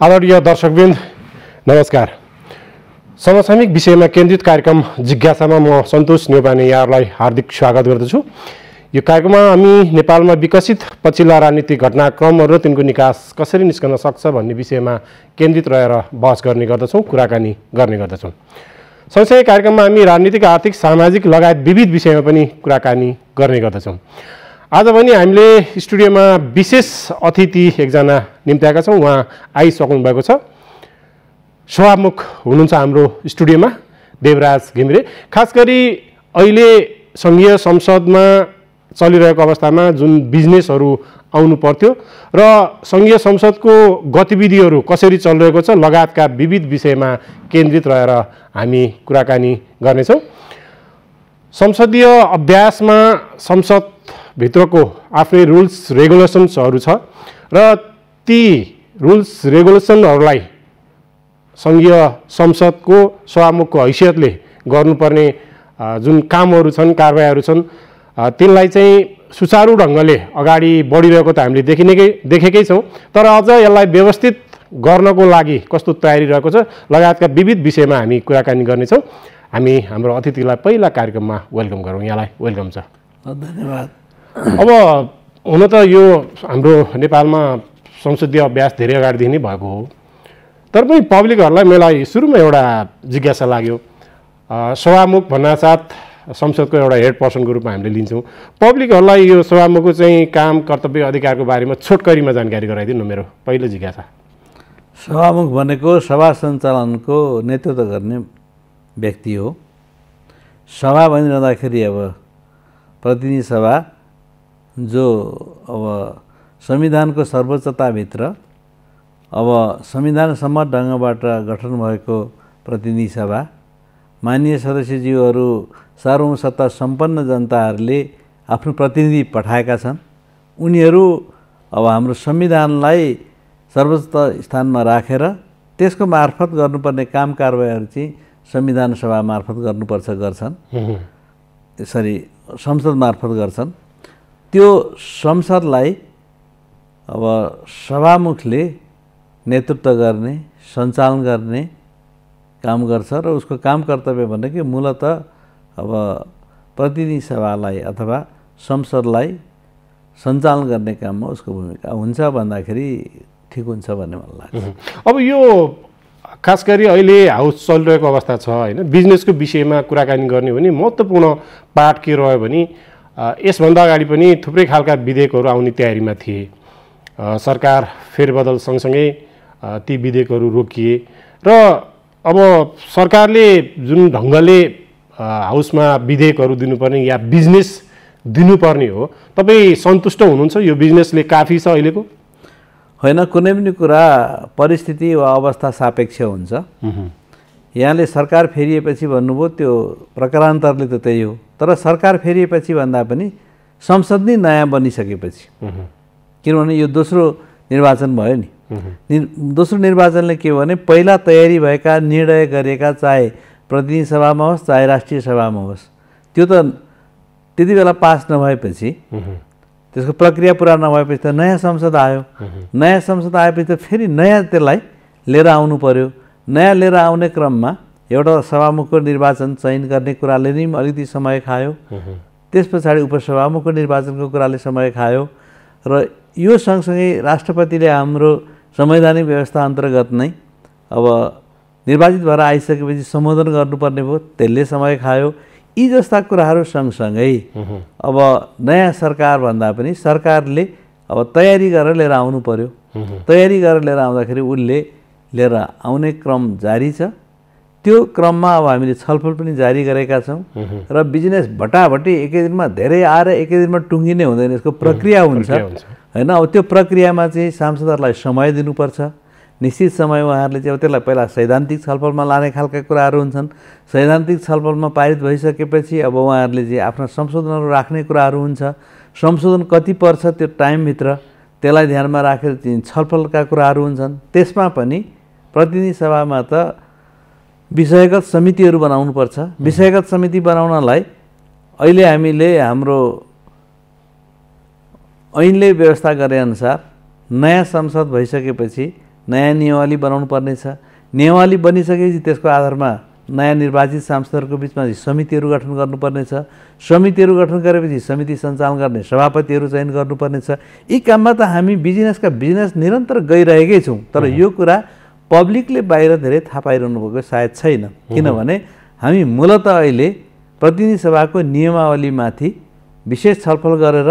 आदरणीय दर्शकबिन नमस्कार समसामयिक विषयमा केन्द्रित कार्यक्रम जिज्ञासामा म सन्तोष नेवानी यहाँहरूलाई हार्दिक स्वागत गर्दछु यो कार्यक्रममा हामी नेपालमा विकसित पछिल्ला राजनीतिक घटनाक्रमहरू र तिनको निकास कसरी निस्कन सक्छ भन्ने विषयमा केन्द्रित रहेर बहस गर्ने गर्दछौँ कुराकानी गर्ने गर्दछौँ सँगसँगै कार्यक्रममा हामी राजनीतिक आर्थिक सामाजिक लगायत विविध विषयमा पनि कुराकानी गर्ने गर्दछौँ आज पनि हामीले स्टुडियोमा विशेष अतिथि एकजना निम्त्याएका आएका छौँ उहाँ आइसक्नु भएको छ सभामुख हुनुहुन्छ हाम्रो स्टुडियोमा देवराज घिमिरे खास गरी अहिले सङ्घीय संसदमा चलिरहेको अवस्थामा जुन बिजनेसहरू आउनु पर्थ्यो र सङ्घीय संसदको गतिविधिहरू कसरी चलिरहेको छ लगायतका विविध विषयमा केन्द्रित रहेर हामी कुराकानी गर्नेछौँ संसदीय अभ्यासमा संसद भित्रको आफ्नै रुल्स रेगुलेसन्सहरू छ र ती रुल्स रेगुलेसनहरूलाई सङ्घीय संसदको सभामुखको हैसियतले गर्नुपर्ने जुन कामहरू छन् कारवाहीहरू छन् तिनलाई चाहिँ सुचारु ढङ्गले अगाडि बढिरहेको त हामीले देखिनेकै देखेकै छौँ तर अझ यसलाई व्यवस्थित गर्नको लागि कस्तो तयारी रहेको छ लगायतका विविध विषयमा हामी कुराकानी गर्नेछौँ हामी हाम्रो अतिथिलाई पहिला कार्यक्रममा वेलकम गरौँ यहाँलाई वेलकम छ धन्यवाद अब हुन त यो हाम्रो नेपालमा संसदीय अभ्यास धेरै अगाडिदेखि नै भएको हो तर पनि पब्लिकहरूलाई मलाई सुरुमा एउटा जिज्ञासा लाग्यो सभामुख भन्नासाथ संसदको एउटा हेड पर्सनको रूपमा हामीले लिन्छौँ पब्लिकहरूलाई यो सभामुखको चाहिँ काम कर्तव्य अधिकारको बारेमा छोटकरीमा जानकारी गराइदिनु मेरो पहिलो जिज्ञासा सभामुख भनेको सभा सञ्चालनको नेतृत्व गर्ने व्यक्ति हो सभा भनिरहँदाखेरि अब प्रतिनिधि सभा जो अब संविधानको सर्वोच्चताभित्र अब संविधानसम्म ढङ्गबाट गठन भएको प्रतिनिधि सभा मान्य सदस्यज्यूहरू सत्ता सम्पन्न जनताहरूले आफ्नो प्रतिनिधि पठाएका छन् उनीहरू अब हाम्रो संविधानलाई सर्वोच्च स्थानमा राखेर त्यसको मार्फत गर्नुपर्ने काम कारवाहीहरू चाहिँ संविधान सभा मार्फत गर्नुपर्छ गर्छन् यसरी संसद मार्फत गर्छन् त्यो संसदलाई अब सभामुखले नेतृत्व गर्ने सञ्चालन गर्ने काम गर्छ र उसको काम कर्तव्य भनेको मूलत अब प्रतिनिधि सभालाई अथवा संसदलाई सञ्चालन गर्ने काममा उसको भूमिका हुन्छ भन्दाखेरि ठिक हुन्छ भन्ने मलाई लाग्छ अब यो खास गरी अहिले हाउस चलिरहेको अवस्था छ होइन बिजनेसको विषयमा कुराकानी गर्ने हो भने महत्त्वपूर्ण पाठ के रह्यो भने यसभन्दा अगाडि पनि थुप्रै खालका विधेयकहरू आउने तयारीमा थिए सरकार फेरबदल सँगसँगै ती विधेयकहरू रोकिए र अब सरकारले जुन ढङ्गले हाउसमा विधेयकहरू दिनुपर्ने या बिजनेस दिनुपर्ने हो तपाईँ सन्तुष्ट हुनुहुन्छ यो बिजनेसले काफी छ अहिलेको होइन कुनै पनि कुरा परिस्थिति वा अवस्था सापेक्ष हुन्छ यहाँले सरकार फेरिएपछि भन्नुभयो त्यो प्रकारान्तरले त त्यही हो तर सरकार फेरिएपछि भन्दा पनि संसद नै नयाँ बनिसकेपछि किनभने यो दोस्रो निर्वाचन भयो नि दोस्रो निर्वाचनले के भने पहिला तयारी भएका निर्णय गरेका चाहे प्रतिनिधि सभामा होस् चाहे राष्ट्रिय सभामा होस् त्यो त त्यति बेला पास नभएपछि त्यसको प्रक्रिया पुरा नभएपछि त नयाँ संसद आयो नयाँ संसद आएपछि त फेरि नयाँ त्यसलाई लिएर आउनु पर्यो नयाँ लिएर आउने क्रममा एउटा सभामुखको निर्वाचन चयन गर्ने कुराले नै अलिकति समय खायो त्यस पछाडि उपसभामुखको निर्वाचनको कुराले समय खायो र यो सँगसँगै राष्ट्रपतिले हाम्रो संवैधानिक व्यवस्था अन्तर्गत नै अब निर्वाचित भएर आइसकेपछि सम्बोधन गर्नुपर्ने भयो त्यसले समय खायो यी जस्ता कुराहरू सँगसँगै अब नयाँ सरकार भन्दा पनि सरकारले अब तयारी गरेर लिएर आउनु पऱ्यो तयारी गरेर लिएर आउँदाखेरि उसले लिएर आउने क्रम जारी छ त्यो क्रममा अब हामीले छलफल पनि जारी गरेका छौँ र बिजनेस भटाभटी एकै दिनमा धेरै आएर एकै दिनमा टुङ्गिने हुँदैन यसको प्रक्रिया हुन्छ होइन अब त्यो प्रक्रियामा चाहिँ सांसदहरूलाई समय दिनुपर्छ निश्चित समय उहाँहरूले चाहिँ अब त्यसलाई पहिला सैद्धान्तिक छलफलमा लाने खालका कुराहरू हुन्छन् सैद्धान्तिक छलफलमा पारित भइसकेपछि अब उहाँहरूले चाहिँ आफ्ना संशोधनहरू राख्ने कुराहरू हुन्छ संशोधन कति पर्छ त्यो टाइमभित्र त्यसलाई ध्यानमा राखेर छलफलका कुराहरू हुन्छन् त्यसमा पनि प्रतिनिधि सभामा त विषयगत समितिहरू बनाउनुपर्छ विषयगत समिति बनाउनलाई अहिले हामीले हाम्रो ऐनले व्यवस्था गरे अनुसार नयाँ संसद भइसकेपछि नयाँ नियमावली बनाउनु पर्नेछ नियमावली बनिसकेपछि त्यसको आधारमा नयाँ निर्वाचित सांसदहरूको बिचमा समितिहरू गठन गर्नुपर्नेछ समितिहरू गठन गरेपछि समिति सञ्चालन गर्ने सभापतिहरू चयन गर्नुपर्नेछ यी काममा त हामी बिजनेसका बिजनेस निरन्तर गइरहेकै छौँ तर यो कुरा पब्लिकले बाहिर धेरै थाहा पाइरहनु भएको सायद छैन किनभने हामी मूलत अहिले प्रतिनिधि सभाको नियमावलीमाथि विशेष छलफल गरेर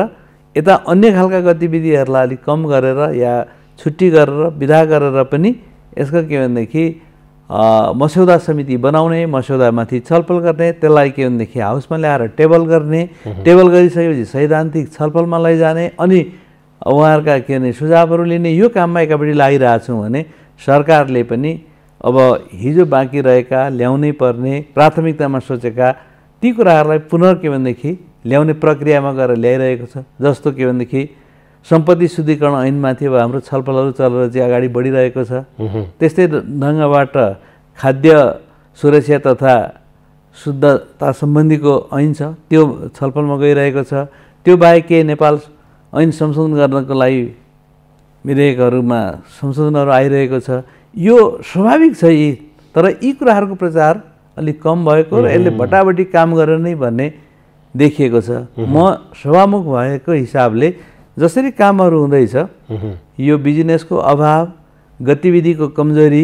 यता अन्य खालका गतिविधिहरूलाई अलिक कम गरेर या छुट्टी गरेर विदा गरेर पनि यसको के भनेदेखि मस्यौदा समिति बनाउने मस्यौदामाथि छलफल गर्ने त्यसलाई के भनेदेखि हाउसमा ल्याएर टेबल गर्ने टेबल गरिसकेपछि सैद्धान्तिक छलफलमा लैजाने अनि उहाँहरूका के भने सुझावहरू लिने यो काममा एकापट्टि लागिरहेछौँ भने सरकारले पनि अब हिजो बाँकी रहेका ल्याउनै पर्ने प्राथमिकतामा सोचेका ती कुराहरूलाई पुन के भनेदेखि ल्याउने प्रक्रियामा गएर ल्याइरहेको छ जस्तो के भनेदेखि सम्पत्ति शुद्धिकरण ऐनमाथि अब हाम्रो छलफलहरू चलेर चाहिँ अगाडि बढिरहेको छ त्यस्तै ढङ्गबाट खाद्य सुरक्षा तथा शुद्धता सम्बन्धीको ऐन छ त्यो छलफलमा गइरहेको छ त्यो बाहेक के नेपाल ऐन संशोधन गर्नको लागि विधेयकहरूमा संशोधनहरू आइरहेको छ यो स्वाभाविक छ यी तर यी कुराहरूको प्रचार अलिक कम भएको र यसले भटाभटी काम गरे नै भन्ने देखिएको छ म सभामुख भएको हिसाबले जसरी कामहरू हुँदैछ यो बिजनेसको अभाव गतिविधिको कमजोरी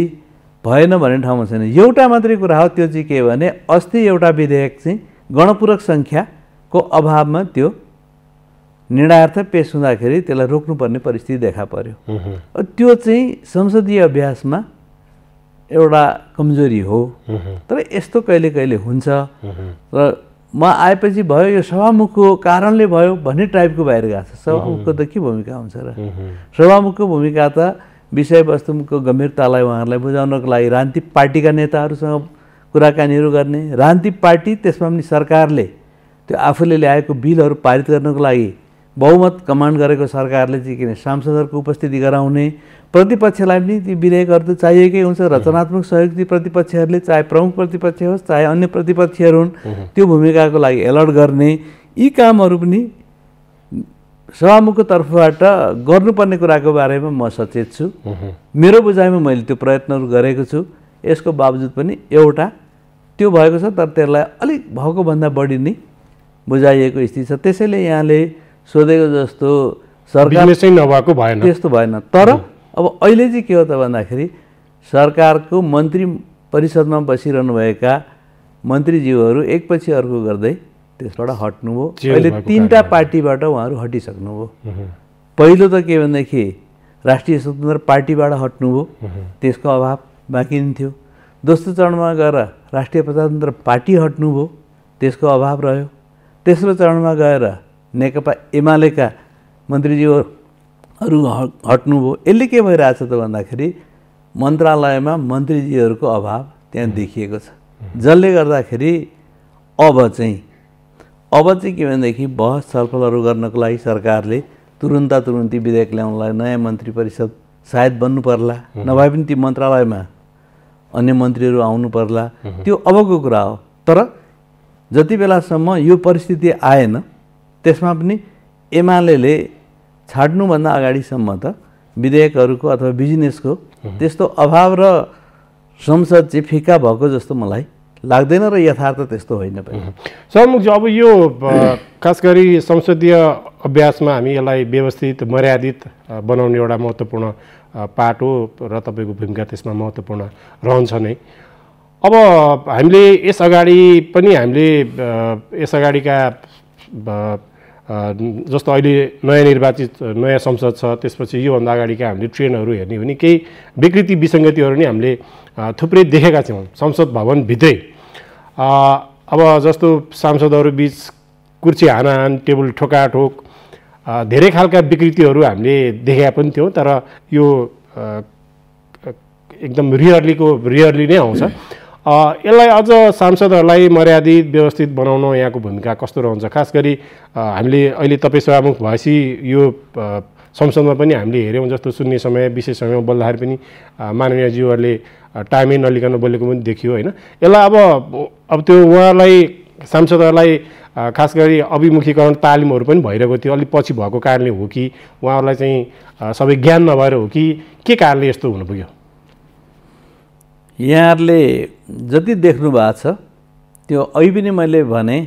भएन भन्ने ठाउँमा छैन एउटा मात्रै कुरा हो त्यो चाहिँ के भने अस्ति एउटा विधेयक चाहिँ गणपूरक सङ्ख्याको अभावमा त्यो निर्णार्थ पेस हुँदाखेरि त्यसलाई रोक्नुपर्ने परिस्थिति देखा पर्यो त्यो चाहिँ संसदीय अभ्यासमा एउटा कमजोरी हो तर यस्तो कहिले कहिले हुन्छ र म आएपछि भयो यो सभामुखको कारणले भयो भन्ने टाइपको बाहिर गएको छ सभामुखको त के भूमिका हुन्छ र सभामुखको भूमिका त विषयवस्तुको गम्भीरतालाई उहाँहरूलाई बुझाउनको लागि रान्ति पार्टीका नेताहरूसँग कुराकानीहरू गर्ने रान्ति पार्टी त्यसमा पनि सरकारले त्यो आफूले ल्याएको बिलहरू पारित गर्नको लागि बहुमत कमान्ड गरेको सरकारले चाहिँ किन सांसदहरूको उपस्थिति गराउने प्रतिपक्षलाई पनि ती विधेयकहरू त चाहिएकै हुन्छ रचनात्मक सहयोग ती प्रतिपक्षहरूले चाहे प्रमुख प्रतिपक्ष होस् चाहे अन्य प्रतिपक्षहरू हुन् त्यो भूमिकाको लागि एलर्ट गर्ने यी कामहरू पनि सभामुखको तर्फबाट गर्नुपर्ने कुराको बारेमा म सचेत छु मेरो बुझाइमा मैले त्यो प्रयत्नहरू गरेको छु यसको बावजुद पनि एउटा त्यो भएको छ तर त्यसलाई अलिक भएको भन्दा बढी नै बुझाइएको स्थिति छ त्यसैले यहाँले सोधेको जस्तो सरकार नभएको भएन त्यस्तो भएन तर अब अहिले चाहिँ के हो त भन्दाखेरि सरकारको मन्त्री परिषदमा बसिरहनुभएका मन्त्रीज्यूहरू एकपछि अर्को गर्दै त्यसबाट हट्नुभयो अहिले तिनवटा पार्टीबाट उहाँहरू हटिसक्नुभयो पहिलो त के भनेदेखि राष्ट्रिय स्वतन्त्र पार्टीबाट हट्नुभयो त्यसको अभाव बाँकी नै थियो दोस्रो चरणमा गएर राष्ट्रिय प्रजातन्त्र पार्टी हट्नुभयो त्यसको अभाव रह्यो तेस्रो चरणमा गएर नेकपा एमालेका मन्त्रीज्यूहरू हट्नुभयो यसले के भइरहेछ त भन्दाखेरि मन्त्रालयमा मन्त्रीजीहरूको अभाव त्यहाँ देखिएको छ जसले गर्दाखेरि अब चाहिँ अब चाहिँ के भनेदेखि बहस छलफलहरू गर्नको लागि सरकारले तुरुन्त तुरुन्ती विधेयक ल्याउनलाई नयाँ मन्त्री परिषद सायद बन्नु पर्ला नभए पनि ती मन्त्रालयमा अन्य मन्त्रीहरू आउनु पर्ला त्यो अबको कुरा हो तर जति बेलासम्म यो परिस्थिति आएन त्यसमा पनि एमाले छाड्नुभन्दा अगाडिसम्म त विधेयकहरूको अथवा बिजनेसको त्यस्तो अभाव र संसद चाहिँ फिक्का भएको जस्तो मलाई लाग्दैन र यथार्थ त्यस्तो होइन पनि सरमुखजी अब यो खास गरी संसदीय अभ्यासमा हामी यसलाई व्यवस्थित मर्यादित बनाउने एउटा महत्त्वपूर्ण पाठ हो र तपाईँको भूमिका त्यसमा महत्त्वपूर्ण रहन्छ नै अब हामीले यस अगाडि पनि हामीले यस अगाडिका जस्तो अहिले नयाँ निर्वाचित नयाँ संसद छ त्यसपछि योभन्दा अगाडिका हामीले ट्रेनहरू हेर्ने भने केही विकृति विसङ्गतिहरू नै हामीले थुप्रै देखेका छौँ संसद भवनभित्रै अब जस्तो सांसदहरू बिच कुर्सी हानाहान टेबल ठोकाठोक धेरै खालका विकृतिहरू हामीले देखेका पनि थियौँ तर यो एकदम रियरलीको रियरली नै आउँछ यसलाई अझ सांसदहरूलाई मर्यादित व्यवस्थित बनाउन यहाँको भूमिका कस्तो रहन्छ खास गरी हामीले अहिले तपाईँ सभामुख भएपछि यो संसदमा पनि हामीले हेऱ्यौँ जस्तो सुन्ने समय विशेष समयमा बोल्दाखेरि पनि माननीयज्यूहरूले टाइमै नलिकन बोलेको पनि देखियो होइन यसलाई अब अब त्यो उहाँलाई सांसदहरूलाई खास गरी अभिमुखीकरण तालिमहरू पनि भइरहेको थियो अलिक पछि भएको कारणले हो कि उहाँहरूलाई चाहिँ सबै ज्ञान नभएर हो कि के कारणले यस्तो हुनु पुग्यो यहाँहरूले जति देख्नु भएको छ त्यो अहिले पनि मैले भने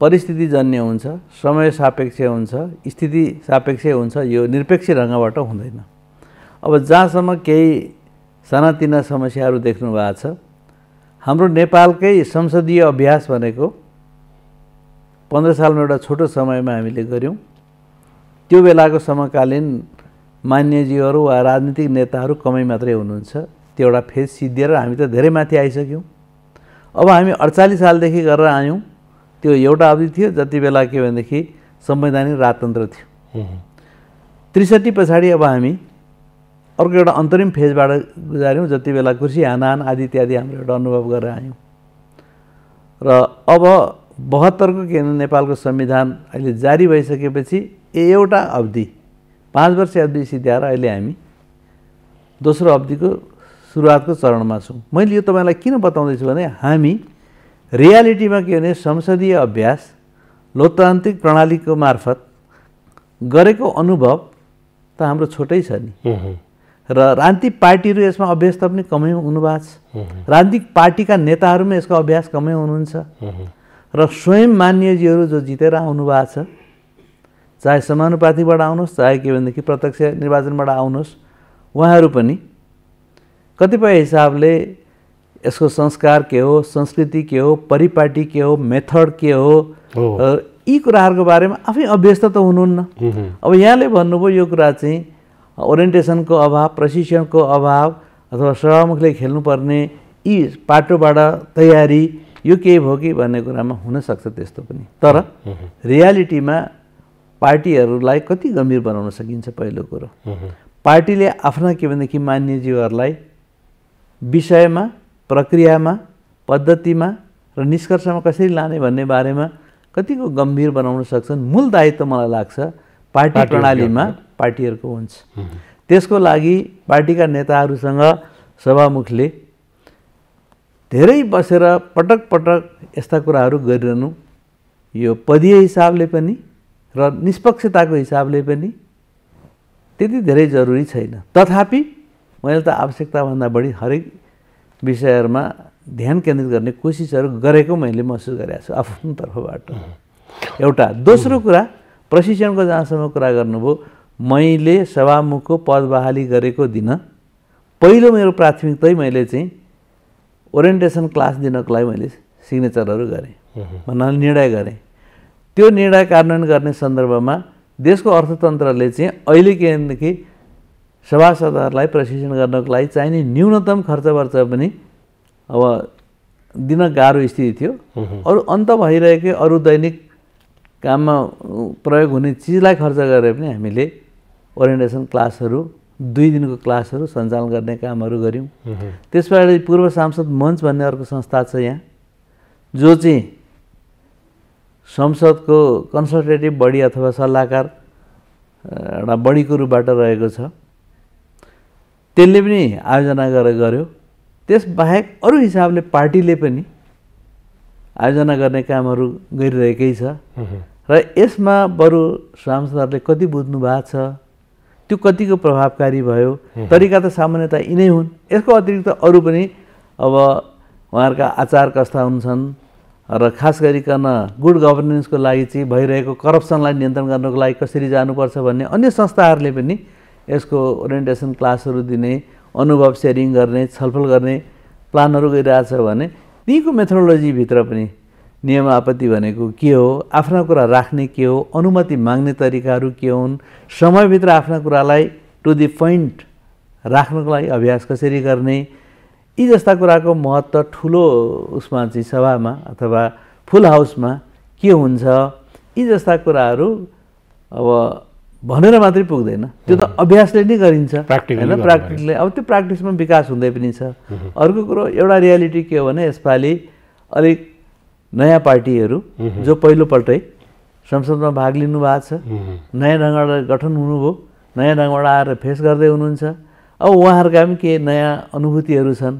परिस्थिति जन्य हुन्छ समय सापेक्ष हुन्छ स्थिति सापेक्ष हुन्छ यो निरपेक्ष ढङ्गबाट हुँदैन अब जहाँसम्म केही सानातिना समस्याहरू देख्नु भएको छ हाम्रो नेपालकै संसदीय अभ्यास भनेको पन्ध्र सालमा एउटा छोटो समयमा हामीले गऱ्यौँ त्यो बेलाको समकालीन मान्यजीहरू वा राजनीतिक नेताहरू कमै मात्रै हुनुहुन्छ त्यो एउटा फेज सिद्धिएर हामी त धेरै माथि आइसक्यौँ अब हामी अडचालिस सालदेखि गरेर आयौँ त्यो एउटा अवधि थियो जति बेला के भनेदेखि संवैधानिक राजतन्त्र थियो त्रिसठी पछाडि अब हामी अर्को एउटा अन्तरिम फेजबाट गुजार्यौँ जति बेला कुर्सी हानहान आदि इत्यादि हाम्रो एउटा अनुभव गरेर आयौँ र अब बहत्तरको के नेपालको संविधान अहिले जारी भइसकेपछि एउटा अवधि पाँच वर्ष अवधि सिद्ध्याएर अहिले हामी दोस्रो अवधिको सुरुवातको चरणमा छौँ मैले यो तपाईँलाई किन बताउँदैछु भने हामी रियालिटीमा के भने संसदीय अभ्यास लोकतान्त्रिक प्रणालीको मार्फत गरेको अनुभव त हाम्रो छोटै छ नि र राजनीतिक पार्टीहरू यसमा अभ्यास त पनि कमै हुनुभएको छ राजनीतिक पार्टीका नेताहरूमा यसको अभ्यास कमै हुनुहुन्छ र स्वयं मान्यजीहरू जो जितेर आउनुभएको छ चाहे समानुपातिबाट आउनुहोस् चाहे के भनेदेखि प्रत्यक्ष निर्वाचनबाट आउनुहोस् उहाँहरू पनि कतिपय हिसाबले यसको संस्कार के हो संस्कृति के हो परिपाटी के हो मेथड के हो यी कुराहरूको बारेमा आफै अभ्यस्त त हुनुहुन्न अब यहाँले भन्नुभयो यो कुरा चाहिँ ओरिएन्टेसनको अभाव प्रशिक्षणको अभाव अथवा सभामुखले खेल्नुपर्ने यी पाटोबाट तयारी यो केही भयो कि भन्ने कुरामा हुनसक्छ त्यस्तो पनि तर रियालिटीमा पार्टीहरूलाई कति गम्भीर बनाउन सकिन्छ पहिलो कुरो पार्टीले आफ्ना के भनेदेखि मान्यज्यूहरूलाई विषयमा प्रक्रियामा पद्धतिमा र निष्कर्षमा कसरी लाने भन्ने बारेमा कतिको गम्भीर बनाउन सक्छन् मूल दायित्व मलाई लाग्छ पार्टी प्रणालीमा पार्टीहरूको हुन्छ त्यसको लागि पार्टीका नेताहरूसँग सभामुखले धेरै बसेर पटक पटक यस्ता कुराहरू गरिरहनु यो पदीय हिसाबले पनि र निष्पक्षताको हिसाबले पनि त्यति धेरै जरुरी छैन तथापि मैले त आवश्यकताभन्दा बढी हरेक विषयहरूमा ध्यान केन्द्रित गर्ने कोसिसहरू गरेको मैले महसुस गरेको छु आफ्नो तर्फबाट एउटा दोस्रो कुरा प्रशिक्षणको जहाँसम्म कुरा गर्नुभयो मैले सभामुखको पद बहाली गरेको दिन पहिलो मेरो प्राथमिकतै मैले चाहिँ ओरिएन्टेसन क्लास दिनको लागि मैले सिग्नेचरहरू गरेँ भन्नाले निर्णय गरेँ त्यो निर्णय कार्यान्वयन गर्ने सन्दर्भमा देशको अर्थतन्त्रले चाहिँ अहिले के किनदेखि सभासदहरूलाई प्रशिक्षण गर्नको लागि चाहिने न्यूनतम खर्च वर्च पनि अब दिन गाह्रो स्थिति थियो अरू अन्त भइरहेकै अरू दैनिक काममा प्रयोग हुने चिजलाई खर्च गरेर पनि हामीले ओरिएन्टेसन क्लासहरू दुई दिनको क्लासहरू सञ्चालन गर्ने कामहरू गऱ्यौँ त्यस पछाडि पूर्व सांसद मञ्च भन्ने अर्को संस्था छ यहाँ जो चाहिँ संसदको कन्सल्टेटिभ बडी अथवा सल्लाहकार एउटा बडीको रूपबाट रहेको छ त्यसले पनि आयोजना गरेर गर्यो त्यसबाहेक अरू हिसाबले पार्टीले पनि आयोजना गर्ने कामहरू गरिरहेकै छ र यसमा बरु सांसदहरूले कति बुझ्नु भएको छ त्यो कतिको प्रभावकारी भयो तरिका त सामान्यतः यिनै हुन् यसको अतिरिक्त अरू पनि अब उहाँहरूका आचार कस्ता हुन्छन् र खास गरिकन गुड गभर्नेन्सको लागि चाहिँ भइरहेको करप्सनलाई नियन्त्रण गर्नको लागि कसरी जानुपर्छ भन्ने अन्य संस्थाहरूले पनि यसको ओरिएन्टेसन क्लासहरू दिने अनुभव सेयरिङ गर्ने छलफल गर्ने प्लानहरू गइरहेछ भने तीको मेथोडोलोजीभित्र पनि नियम आपत्ति भनेको के हो आफ्ना कुरा राख्ने के हो अनुमति माग्ने तरिकाहरू के हुन् समयभित्र आफ्ना कुरालाई टु दि पोइन्ट राख्नको लागि अभ्यास कसरी गर्ने यी जस्ता कुराको महत्त्व ठुलो उसमा चाहिँ सभामा अथवा फुल हाउसमा के हुन्छ यी जस्ता कुराहरू अब भनेर मात्रै पुग्दैन त्यो त अभ्यासले नै गरिन्छ होइन प्र्याक्टिसले अब त्यो प्र्याक्टिसमा विकास हुँदै पनि छ अर्को कुरो एउटा रियालिटी के हो भने यसपालि अलिक नयाँ पार्टीहरू जो पहिलोपल्टै संसदमा भाग लिनु भएको छ नयाँ ढङ्गबाट गठन हुनुभयो नयाँ ढङ्गबाट आएर फेस गर्दै हुनुहुन्छ अब उहाँहरूका पनि के नयाँ अनुभूतिहरू छन्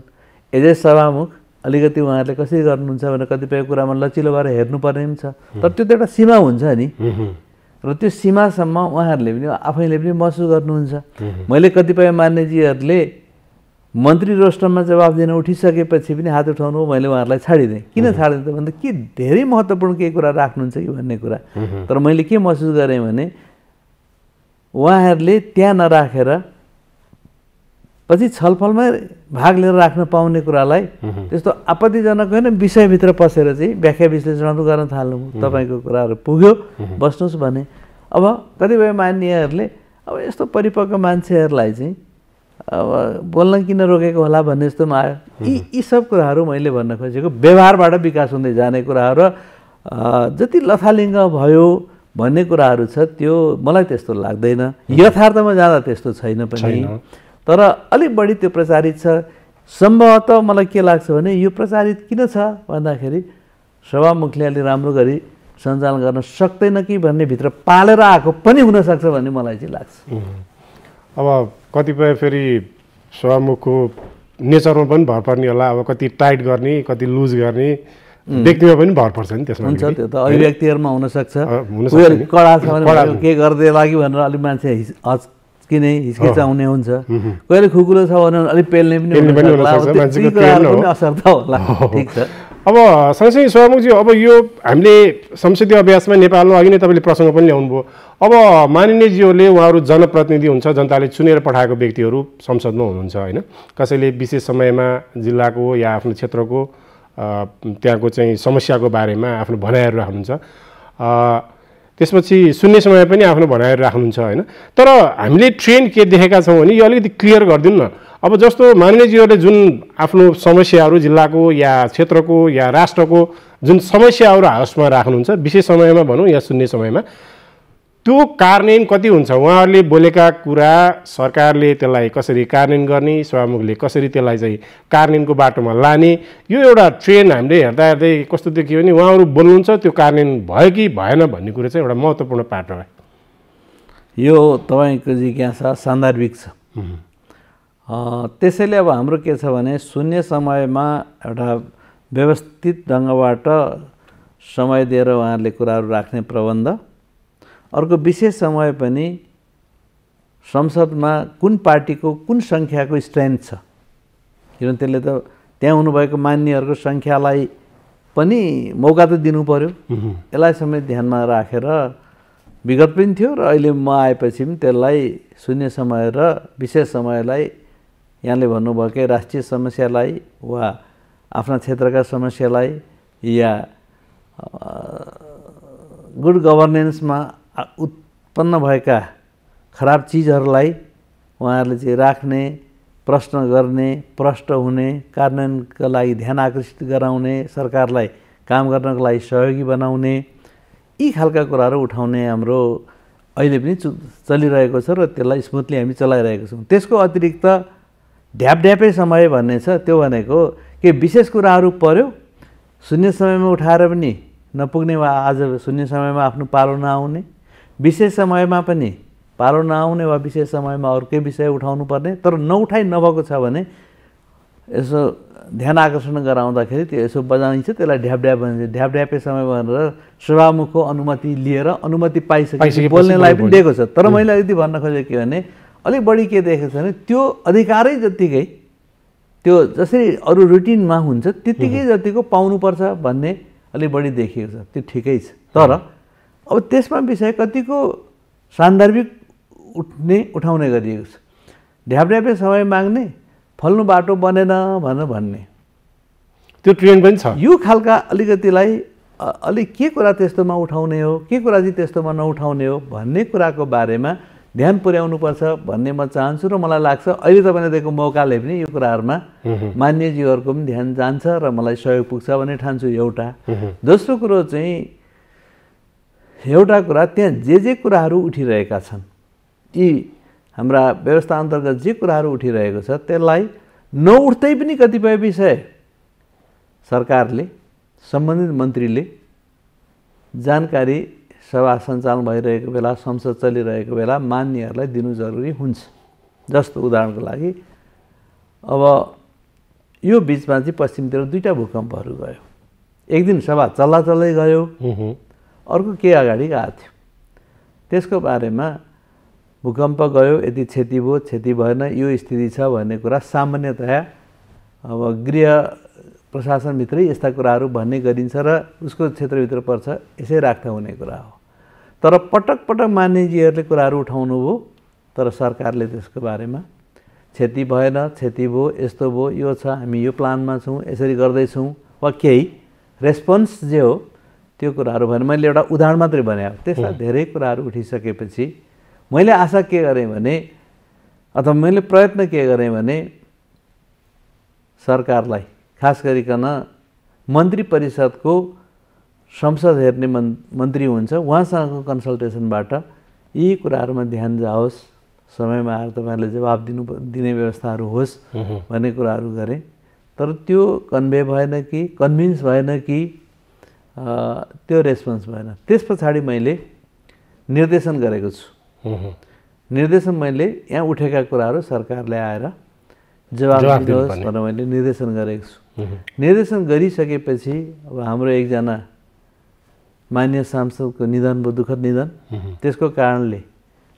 ए सभामुख अलिकति उहाँहरूले कसरी गर्नुहुन्छ भनेर कतिपय कुरामा लचिलो भएर हेर्नुपर्ने पनि छ तर त्यो त एउटा सीमा हुन्छ नि र त्यो सीमासम्म उहाँहरूले पनि आफैले पनि महसुस गर्नुहुन्छ मैले कतिपय मान्यजीहरूले मन्त्री रोस्टरमा जवाब दिन उठिसकेपछि पनि हात उठाउनु मैले उहाँहरूलाई छाडिदिएँ किन छाडिदिएँ त भन्दा के धेरै महत्त्वपूर्ण केही कुरा राख्नुहुन्छ कि भन्ने कुरा तर मैले के महसुस गरेँ भने उहाँहरूले त्यहाँ नराखेर पछि छलफलमै भाग लिएर राख्न पाउने कुरालाई त्यस्तो आपत्तिजनक होइन विषयभित्र पसेर चाहिँ व्याख्या विश्लेषण गर्न थाल्नु तपाईँको कुराहरू पुग्यो बस्नुहोस् भने अब कतिपय मान्यहरूले अब यस्तो परिपक्व मान्छेहरूलाई चाहिँ अब बोल्न किन रोकेको होला भन्ने जस्तो पनि आयो यी यी सब कुराहरू मैले भन्न खोजेको व्यवहारबाट विकास हुँदै जाने कुराहरू र जति लथालिङ्ग भयो भन्ने कुराहरू छ त्यो मलाई त्यस्तो लाग्दैन यथार्थमा जाँदा त्यस्तो छैन पनि तर अलिक बढी त्यो प्रचारित छ सम्भवतः मलाई के लाग्छ भने यो प्रचारित किन छ भन्दाखेरि सभामुखले अलि राम्रो गरी सञ्चालन गर्न सक्दैन कि भन्ने भित्र पालेर आएको पनि हुनसक्छ भन्ने मलाई चाहिँ लाग्छ अब कतिपय फेरि सभामुखको नेचरमा पनि भर पर्ने होला अब कति टाइट गर्ने कति लुज गर्ने व्यक्तिमा पनि भर पर्छ नि त्यसमा हुन्छ त्यो त अभिव्यक्तिहरूमा हुनसक्छ कडा छ भने के गर्दै लागि भनेर अलिक मान्छे हिस्किने हिस्किचाउने हुन्छ कहिले खुकुलो छ भने अलिक पेल्ने पनि असर त होला ठिक छ अब सँगसँगै सहमुखजी अब यो हामीले संसदीय अभ्यासमा नेपालमा अघि नै तपाईँले प्रसङ्ग पनि ल्याउनुभयो अब माननीयजीहरूले उहाँहरू जनप्रतिनिधि हुन्छ जनताले चुनेर पठाएको व्यक्तिहरू संसदमा हुनुहुन्छ होइन कसैले विशेष समयमा जिल्लाको या आफ्नो क्षेत्रको त्यहाँको चाहिँ समस्याको बारेमा आफ्नो भनाइहरू राख्नुहुन्छ त्यसपछि सुन्ने समय पनि आफ्नो भनाएर राख्नुहुन्छ होइन तर हामीले ट्रेन के देखेका छौँ भने यो अलिकति क्लियर गरिदिउँ न अब जस्तो मान्यजीहरूले जुन आफ्नो समस्याहरू जिल्लाको या क्षेत्रको या राष्ट्रको जुन समस्याहरू हाउसमा राख्नुहुन्छ विशेष समयमा भनौँ या सुन्ने समयमा त्यो कार्यान्वयन कति हुन्छ उहाँहरूले बोलेका कुरा सरकारले त्यसलाई कसरी कार्यान्वयन गर्ने सभामुखले कसरी त्यसलाई चाहिँ कार्यान्वयनको बाटोमा लाने यो एउटा ट्रेन हामीले हेर्दा हेर्दै कस्तो देखियो भने उहाँहरू बोल्नुहुन्छ त्यो कार्यान्वयन भयो कि भएन भन्ने कुरो चाहिँ एउटा महत्त्वपूर्ण पाटो हो यो तपाईँको जिज्ञासा सान्दर्भिक छ त्यसैले अब हाम्रो के छ भने शून्य समयमा एउटा व्यवस्थित ढङ्गबाट समय दिएर उहाँहरूले कुराहरू राख्ने प्रबन्ध अर्को विशेष समय पनि संसदमा कुन पार्टीको कुन सङ्ख्याको स्ट्रेन्थ छ किनभने त्यसले त त्यहाँ हुनुभएको मान्नेहरूको सङ्ख्यालाई पनि मौका त दिनु पऱ्यो यसलाई समेत ध्यानमा राखेर विगत पनि थियो र अहिले म आएपछि पनि त्यसलाई शून्य समय र विशेष समयलाई यहाँले भन्नुभएकै राष्ट्रिय समस्यालाई वा आफ्ना क्षेत्रका समस्यालाई या गुड गभर्नेन्समा उत्पन्न भएका खराब चिजहरूलाई उहाँहरूले चाहिँ राख्ने प्रश्न गर्ने प्रष्ट हुने कार्यान्वयनका लागि ध्यान आकर्षित गराउने सरकारलाई काम गर्नको लागि सहयोगी बनाउने यी खालका कुराहरू उठाउने हाम्रो अहिले पनि चलिरहेको छ र त्यसलाई स्मुथली हामी चलाइरहेको छौँ त्यसको अतिरिक्त ढ्यापढ्यापै समय भन्ने छ त्यो भनेको के विशेष कुराहरू पऱ्यो शून्य समयमा उठाएर पनि नपुग्ने वा आज शून्य समयमा आफ्नो पालो नआउने विशेष समयमा पनि पालो नआउने वा विशेष समयमा अर्कै विषय उठाउनु पर्ने तर नउठाइ नभएको छ भने यसो ध्यान आकर्षण गराउँदाखेरि त्यो यसो बजाइन्छ त्यसलाई ढ्यापढ्याप भनिन्छ ढ्यापढ्यापे समय भनेर सभामुखको अनुमति लिएर अनुमति पाइसकेपछि बोल्नेलाई पनि दिएको छ तर मैले अलिकति भन्न खोजेको के भने अलिक बढी के देखेको छ भने त्यो अधिकारै जत्तिकै त्यो जसरी अरू रुटिनमा हुन्छ त्यत्तिकै जतिको पाउनुपर्छ भन्ने अलिक बढी देखिएको छ त्यो ठिकै छ तर अब त्यसमा विषय कतिको सान्दर्भिक उठ्ने उठाउने गरिएको छ ढ्याप्याप्या समय माग्ने फल्नु बाटो बनेन भनेर भन्ने त्यो ट्रेन्ड पनि छ यो खालका अलिकतिलाई अलिक के कुरा त्यस्तोमा उठाउने हो के कुरा चाहिँ त्यस्तोमा नउठाउने हो भन्ने कुराको बारेमा ध्यान पुर्याउनुपर्छ भन्ने म चाहन्छु र मलाई लाग्छ अहिले तपाईँले दिएको मौकाले पनि यो कुराहरूमा मान्यजीहरूको पनि ध्यान जान्छ र मलाई सहयोग पुग्छ भन्ने ठान्छु एउटा दोस्रो कुरो चाहिँ एउटा कुरा त्यहाँ जे जे कुराहरू उठिरहेका छन् यी हाम्रा व्यवस्था अन्तर्गत जे कुराहरू उठिरहेको छ त्यसलाई नउठ्दै पनि कतिपय विषय सरकारले सम्बन्धित मन्त्रीले जानकारी सभा सञ्चालन भइरहेको बेला संसद चलिरहेको बेला मान्नेहरूलाई दिनु जरुरी हुन्छ जस्तो उदाहरणको लागि अब यो बिचमा चाहिँ पश्चिमतिर दुईवटा भूकम्पहरू गयो एक दिन सभा चल्ला चल्दै गयो अर्को के अगाडि गएको थियो त्यसको बारेमा भूकम्प गयो यदि क्षति भयो क्षति भएन यो स्थिति छ भन्ने कुरा सामान्यतया अब गृह प्रशासनभित्रै यस्ता कुराहरू भन्ने गरिन्छ र उसको क्षेत्रभित्र पर्छ यसै राख्दा हुने कुरा हो तर पटक पटक मान्यजीहरूले कुराहरू उठाउनुभयो तर सरकारले त्यसको बारेमा क्षति भएन क्षति भयो यस्तो भयो यो छ हामी यो प्लानमा छौँ यसरी गर्दैछौँ वा केही रेस्पोन्स जे हो त्यो कुराहरू भने मैले एउटा उदाहरण मात्रै भने त्यस्ता धेरै कुराहरू उठिसकेपछि मैले आशा के गरेँ भने अथवा मैले प्रयत्न के गरेँ भने सरकारलाई खास गरिकन मन्त्री परिषदको संसद हेर्ने मन् मन्त्री हुन्छ उहाँसँगको कन्सल्टेसनबाट यी कुराहरूमा ध्यान जाओस् समयमा आएर तपाईँहरूले जवाब दिनु दिने व्यवस्थाहरू होस् भन्ने कुराहरू गरेँ तर त्यो कन्भे भएन कि कन्भिन्स भएन कि त्यो रेस्पोन्स भएन त्यस पछाडि मैले निर्देशन गरेको छु निर्देशन मैले यहाँ उठेका कुराहरू सरकारले आएर जवाब दिनुहोस् भनेर मैले निर्देशन गरेको छु निर्देशन गरिसकेपछि अब हाम्रो एकजना मान्य सांसदको निधन भयो दुःखद निधन त्यसको कारणले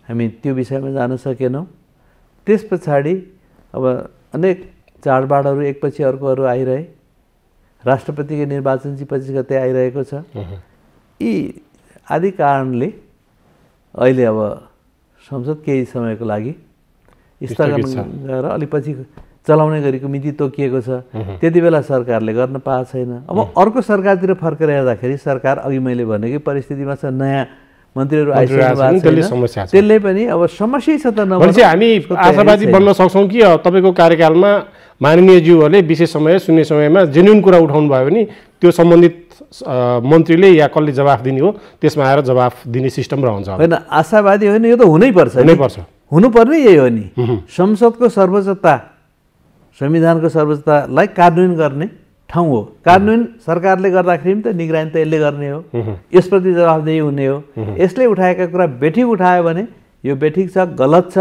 हामी त्यो विषयमा जान सकेनौँ त्यस पछाडि अब अनेक चाडबाडहरू एकपछि अर्कोहरू आइरहे राष्ट्रपतिको निर्वाचन चाहिँ पच्चिस गते आइरहेको छ यी आदि कारणले अहिले अब संसद केही समयको लागि स्थगन गरेर अलिक पछि चलाउने गरेको मिति तोकिएको छ त्यति बेला सरकारले गर्न पाएको छैन अब अर्को सरकारतिर फर्केर हेर्दाखेरि सरकार अघि मैले भनेकै परिस्थितिमा छ नयाँ मन्त्रीहरू आइसक्नु त्यसले पनि अब समस्या छ त हामी आशावादी बन्न सक्छौँ कि तपाईँको कार्यकालमा माननीयज्यूहरूले विशेष समय सुन्ने समयमा जेन्युन कुरा उठाउनु भयो भने त्यो सम्बन्धित मन्त्रीले या कसले जवाफ दिने हो त्यसमा आएर जवाफ दिने सिस्टम रहन्छ होइन आशावादी होइन यो त हुनै पर्छ हुनैपर्छ पर्छ हुनुपर्ने यही हो नि संसदको सर्वोच्चता संविधानको सर्वोच्चतालाई कार्यान्वयन गर्ने ठाउँ हो कार्यान्वयन सरकारले गर्दाखेरि पनि त निगरानी त यसले गर्ने हो यसप्रति जवाफदेही हुने हो यसले उठाएका कुरा बेठिक उठायो भने यो बेठिक छ गलत छ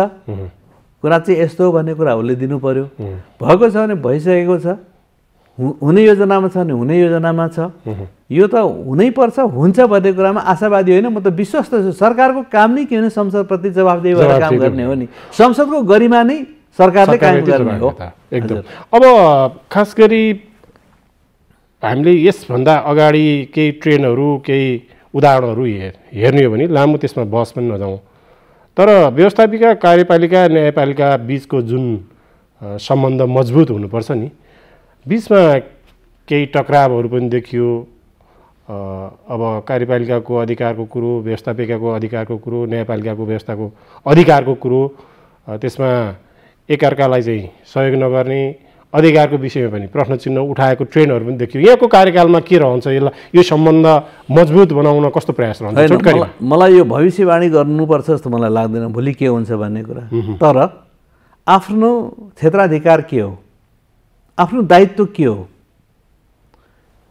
कुरा चाहिँ यस्तो हो भन्ने कुरा उसले दिनु पऱ्यो भएको छ भने भइसकेको छ हुने योजनामा छ भने हुने योजनामा छ यो त हुनैपर्छ हुन्छ भन्ने कुरामा आशावादी होइन म त विश्वस्त छु सरकारको काम नै के भने संसदप्रति जवाबदेही भएर काम गर्ने हो नि संसदको गरिमा नै सरकारले काम गर्ने हो एकदम अब खास गरी हामीले यसभन्दा अगाडि केही ट्रेनहरू केही उदाहरणहरू हेर्ने हो भने लामो त्यसमा बस पनि नजाउँ तर व्यवस्थापिका कार्यपालिका न्यायपालिका बिचको जुन सम्बन्ध मजबुत हुनुपर्छ नि बिचमा केही टक्रावहरू पनि देखियो अब कार्यपालिकाको अधिकारको कुरो व्यवस्थापिकाको अधिकारको कुरो न्यायपालिकाको व्यवस्थाको अधिकारको कुरो त्यसमा एकअर्कालाई चाहिँ सहयोग नगर्ने अधिकारको विषयमा पनि प्रश्न चिन्ह उठाएको ट्रेनहरू पनि देखियो यहाँको कार्यकालमा के रहन्छ यसलाई यो सम्बन्ध मजबुत बनाउन कस्तो प्रयास रहन्छ मलाई यो भविष्यवाणी गर्नुपर्छ जस्तो मलाई लाग्दैन भोलि के हुन्छ भन्ने कुरा तर आफ्नो क्षेत्राधिकार के हो आफ्नो दायित्व के हो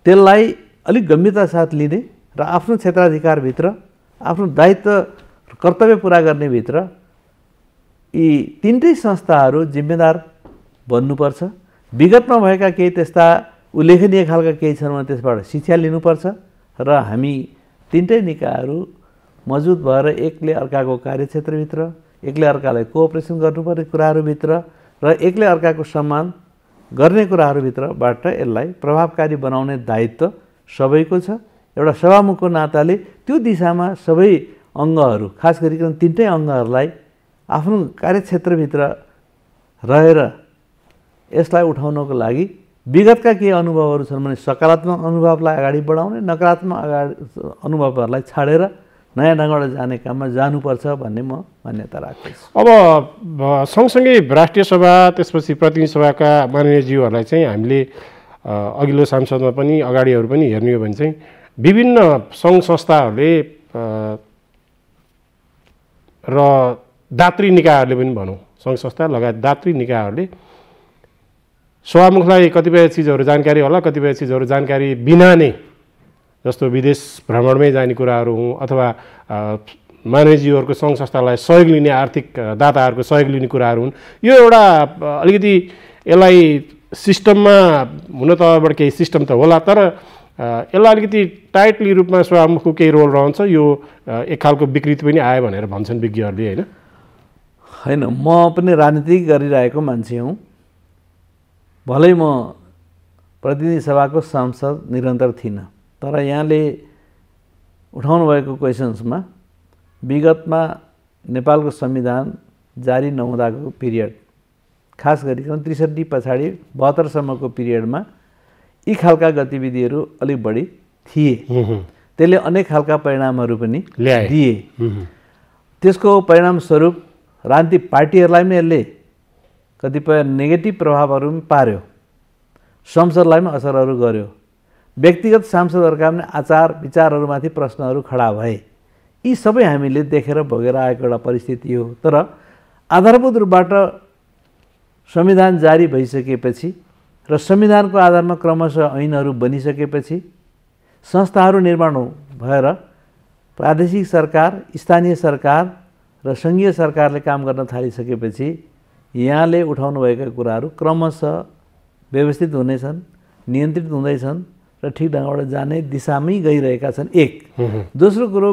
त्यसलाई अलिक गम्भीरता साथ लिने र आफ्नो क्षेत्राधिकारभित्र आफ्नो दायित्व कर्तव्य पुरा गर्नेभित्र यी तिनटै संस्थाहरू जिम्मेदार बन्नुपर्छ विगतमा भएका केही त्यस्ता उल्लेखनीय खालका केही छन् भने त्यसबाट शिक्षा लिनुपर्छ र हामी तिनटै निकायहरू मजबुत भएर एकले अर्काको कार्यक्षेत्रभित्र एकले अर्कालाई कोअपरेसन गर्नुपर्ने कुराहरूभित्र र एकले अर्काको सम्मान गर्ने कुराहरूभित्रबाट यसलाई प्रभावकारी बनाउने दायित्व सबैको छ एउटा सभामुखको नाताले त्यो दिशामा सबै अङ्गहरू खास गरिकन तिनटै अङ्गहरूलाई आफ्नो कार्यक्षेत्रभित्र रहेर यसलाई उठाउनको लागि विगतका केही अनुभवहरू छन् भने सकारात्मक अनुभवलाई अगाडि बढाउने नकारात्मक अगाडि अनुभवहरूलाई छाडेर नयाँ ढङ्गबाट जाने काममा जानुपर्छ भन्ने म मान्यता राख्छु अब सँगसँगै राष्ट्रिय सभा त्यसपछि प्रतिनिधि सभाका माननीयज्यूहरूलाई चाहिँ हामीले अघिल्लो सांसदमा पनि अगाडिहरू पनि हेर्ने हो भने चाहिँ विभिन्न सङ्घ संस्थाहरूले र दात्री निकायहरूले पनि भनौँ सङ्घ संस्था लगायत दात्री निकायहरूले सभामुखलाई कतिपय चिजहरू जानकारी होला कतिपय चिजहरू जानकारी बिना नै जस्तो विदेश भ्रमणमै जाने कुराहरू हुँ अथवा मानवजीहरूको सङ्घ संस्थालाई सहयोग लिने आर्थिक दाताहरूको सहयोग लिने कुराहरू हुन् यो एउटा अलिकति यसलाई सिस्टममा हुन त अब केही सिस्टम त होला तर यसलाई अलिकति टाइटली रूपमा सभामुखको केही रोल रहन्छ यो एक खालको विकृति पनि आयो भनेर भन्छन् विज्ञहरूले होइन होइन म पनि राजनीति गरिरहेको मान्छे हुँ भलै म प्रतिनिधि सभाको सांसद निरन्तर थिइनँ तर यहाँले उठाउनु भएको क्वेसन्समा विगतमा नेपालको संविधान जारी नहुँदाको पिरियड खास गरिकन त्रिसठी पछाडि बहत्तरसम्मको पिरियडमा यी खालका गतिविधिहरू अलिक बढी थिए त्यसले अनेक खालका परिणामहरू पनि दिए त्यसको परिणामस्वरूप राजनीतिक पार्टीहरूलाई पनि यसले कतिपय नेगेटिभ प्रभावहरू पनि पार्यो संसदलाई पनि असरहरू गर्यो व्यक्तिगत सांसदहरूका पनि आचार विचारहरूमाथि प्रश्नहरू खडा भए यी सबै हामीले देखेर भोगेर आएको एउटा परिस्थिति हो तर आधारभूत रूपबाट संविधान जारी भइसकेपछि र संविधानको आधारमा क्रमशः ऐनहरू बनिसकेपछि संस्थाहरू निर्माण भएर प्रादेशिक सरकार स्थानीय सरकार र सङ्घीय सरकारले काम गर्न थालिसकेपछि यहाँले उठाउनुभएका कुराहरू क्रमशः व्यवस्थित हुनेछन् नियन्त्रित हुँदैछन् र ठिक ढङ्गबाट जाने दिशामै गइरहेका छन् एक दोस्रो कुरो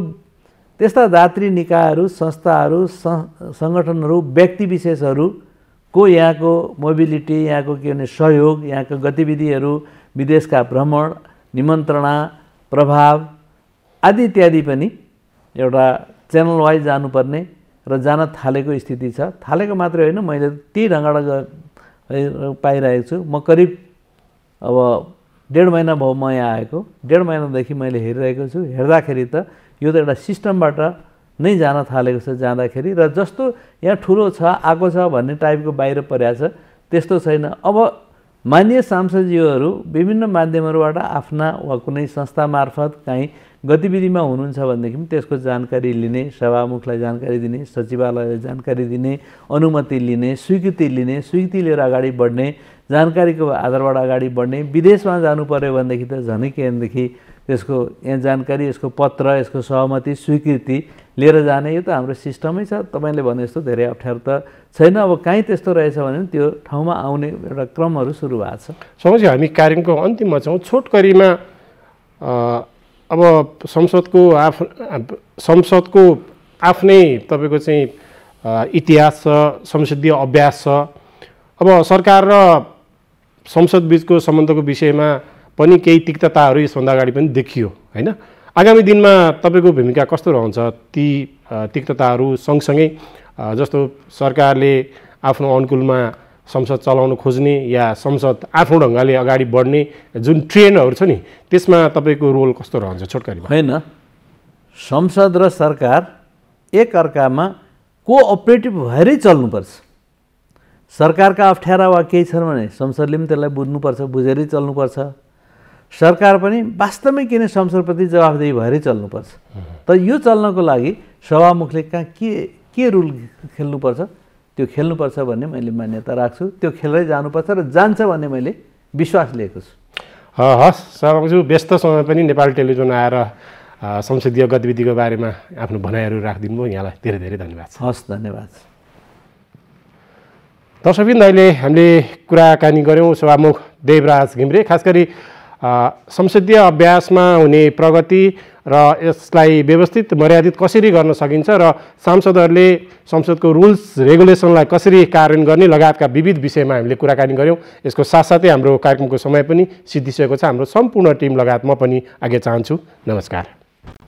त्यस्ता दात्री निकायहरू संस्थाहरू सङ्गठनहरू व्यक्ति विशेषहरूको यहाँको मोबिलिटी यहाँको के भने सहयोग यहाँको गतिविधिहरू विदेशका भ्रमण निमन्त्रणा प्रभाव आदि इत्यादि पनि एउटा च्यानल वाइज जानुपर्ने र जान थालेको स्थिति छ थालेको मात्रै होइन मैले त्यही ढङ्गबाट पाइरहेको छु म करिब अब डेढ महिना भयो म यहाँ आएको डेढ महिनादेखि मैले हेरिरहेको छु हेर्दाखेरि त यो त एउटा सिस्टमबाट नै जान थालेको छ जाँदाखेरि र जस्तो यहाँ ठुलो छ आएको छ भन्ने टाइपको बाहिर परिरहेको छ त्यस्तो छैन अब मान्य सांसदज्यूहरू विभिन्न माध्यमहरूबाट आफ्ना वा कुनै संस्था मार्फत काहीँ गतिविधिमा हुनुहुन्छ भनेदेखि पनि त्यसको जानकारी लिने सभामुखलाई जानकारी दिने सचिवालयलाई जानकारी दिने अनुमति लिने स्वीकृति लिने स्वीकृति लिएर अगाडि बढ्ने जानकारीको आधारबाट अगाडि बढ्ने विदेशमा जानु पऱ्यो भनेदेखि त झनै केन्द्रदेखि त्यसको यहाँ जानकारी यसको पत्र यसको सहमति स्वीकृति लिएर जाने यो त हाम्रो सिस्टमै छ तपाईँले भने जस्तो धेरै अप्ठ्यारो त छैन अब काहीँ त्यस्तो रहेछ भने त्यो ठाउँमा आउने एउटा क्रमहरू सुरु भएको छ सबै हामी कार्यक्रमको अन्तिममा छौँ छोटकरीमा अब संसदको आफ संसदको आफ्नै तपाईँको चाहिँ इतिहास छ संसदीय अभ्यास छ अब सरकार र संसद संसदबिचको सम्बन्धको विषयमा पनि केही तिक्तताहरू यसभन्दा अगाडि पनि देखियो होइन आगामी दिनमा तपाईँको भूमिका कस्तो रहन्छ ती तिक्तताहरू सँगसँगै जस्तो सरकारले आफ्नो अनुकूलमा संसद चलाउन खोज्ने या संसद आफ्नो ढङ्गले अगाडि बढ्ने जुन ट्रेनहरू छ नि त्यसमा तपाईँको रोल कस्तो रहन्छ छोटकारीमा होइन संसद र सरकार एकअर्कामा कोअपरेटिभ भएरै चल्नुपर्छ सरकारका अप्ठ्यारा वा केही छन् भने संसदले पनि त्यसलाई बुझ्नुपर्छ बुझेरै चल्नुपर्छ सरकार पनि वास्तवमै किन संसदप्रति जवाबदेही भएरै चल्नुपर्छ तर यो चल्नको लागि सभामुखले कहाँ के के रुल खेल्नुपर्छ त्यो खेल्नुपर्छ भन्ने मैले मान्यता राख्छु त्यो खेलेरै जानुपर्छ र जान्छ भन्ने मैले विश्वास लिएको छु हस् सरबज्यू व्यस्त समय पनि नेपाल टेलिभिजन आएर संसदीय गतिविधिको बारेमा आफ्नो भनाइहरू राखिदिनु भयो यहाँलाई धेरै धेरै धन्यवाद हस् धन्यवाद दर्शकबिन्द अहिले हामीले कुराकानी गऱ्यौँ सभामुख देवराज घिम्रे खास गरी संसदीय अभ्यासमा हुने प्रगति र यसलाई व्यवस्थित मर्यादित कसरी गर्न सकिन्छ र सांसदहरूले संसदको रुल्स रेगुलेसनलाई कसरी कार्यान्वयन गर्ने लगायतका विविध विषयमा हामीले कुराकानी गऱ्यौँ यसको साथसाथै हाम्रो कार्यक्रमको समय पनि सिद्धिसकेको छ हाम्रो सम्पूर्ण टिम लगायत म पनि आज्ञा चाहन्छु नमस्कार